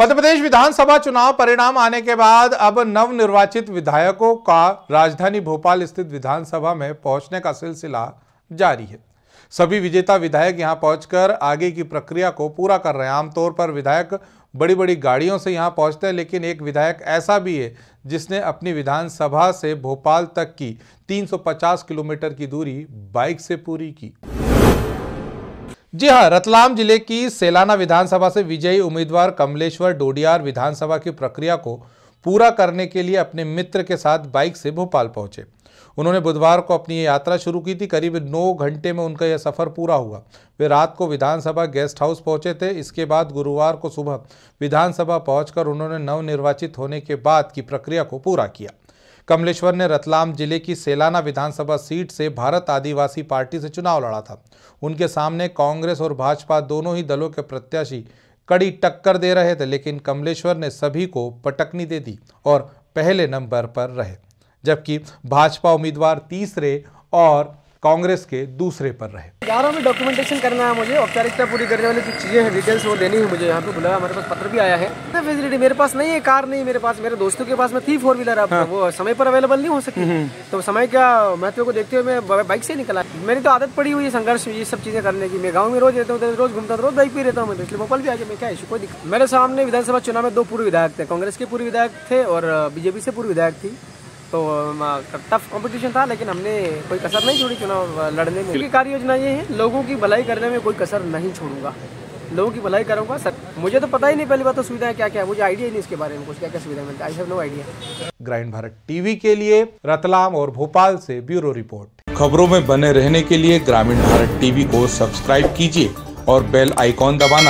मध्य प्रदेश विधानसभा चुनाव परिणाम आने के बाद अब नवनिर्वाचित विधायकों का राजधानी भोपाल स्थित विधानसभा में पहुंचने का सिलसिला जारी है सभी विजेता विधायक यहां पहुंचकर आगे की प्रक्रिया को पूरा कर रहे हैं आमतौर पर विधायक बड़ी बड़ी गाड़ियों से यहां पहुंचते हैं लेकिन एक विधायक ऐसा भी है जिसने अपनी विधानसभा से भोपाल तक की 350 किलोमीटर की दूरी बाइक से पूरी की जी हाँ रतलाम जिले की सेलाना विधानसभा से विजयी उम्मीदवार कमलेश्वर डोडियार विधानसभा की प्रक्रिया को पूरा करने के लिए अपने मित्र के साथ बाइक से भोपाल पहुंचे उन्होंने बुधवार को अपनी यात्रा शुरू की थी करीब नौ घंटे में उनका यह सफ़र पूरा हुआ वे रात को विधानसभा गेस्ट हाउस पहुंचे थे इसके बाद गुरुवार को सुबह विधानसभा पहुंचकर उन्होंने नवनिर्वाचित होने के बाद की प्रक्रिया को पूरा किया कमलेश्वर ने रतलाम जिले की सेलाना विधानसभा सीट से भारत आदिवासी पार्टी से चुनाव लड़ा था उनके सामने कांग्रेस और भाजपा दोनों ही दलों के प्रत्याशी कड़ी टक्कर दे रहे थे लेकिन कमलेश्वर ने सभी को पटकनी दे दी और पहले नंबर पर रहे जबकि भाजपा उम्मीदवार तीसरे और कांग्रेस के दूसरे पर रहे ग्यारह में डॉक्यूमेंटेशन करना है मुझे औपचारिकता पूरी करने वाली कुछ चीज़ें हैं डिटेल्स वो देनी है मुझे यहाँ पे बुलाया हमारे पास पत्र भी आया है फैसिलिटी मेरे पास नहीं है कार नहीं मेरे पास मेरे दोस्तों के पास में थी फोर व्हीलर अब हाँ। वो समय पर अवेलेबल नहीं हो सकी हम्म। तो समय क्या महत्व को देखते हुए मैं बाइक से निकला मेरी तो आदत पड़ी हुई है संघर्ष ये सब चीज़ें करने की मैं गाँव में रोज रहता हूँ रोज घूमता रोज बाइक भी रहता हूँ तो, इसलिए भोपाल भी आ गया मैं क्या इशू कोई दिखा मेरे सामने विधानसभा चुनाव में दो पूर्व विधायक थे कांग्रेस के पूर्व विधायक थे और बीजेपी से पूर्व विधायक थी तो टफ कंपटीशन था लेकिन हमने कोई कसर नहीं छोड़ी चुनाव लड़ने में क्योंकि कार्य योजना ये है लोगों की भलाई करने में कोई कसर नहीं छोड़ूंगा लोगों की भलाई करूंगा सर मुझे तो पता ही नहीं पहली बात तो सुविधाएं क्या क्या है मुझे आइडिया ही नहीं इसके बारे में कुछ क्या क्या सुविधा मिलती I have no idea grind Bharat TV के लिए रतलाम और भोपाल से ब्यूरो रिपोर्ट खबरों में बने रहने के लिए ग्रामीण भारत टीवी को सब्सक्राइब कीजिए और बेल आइकॉन दबाना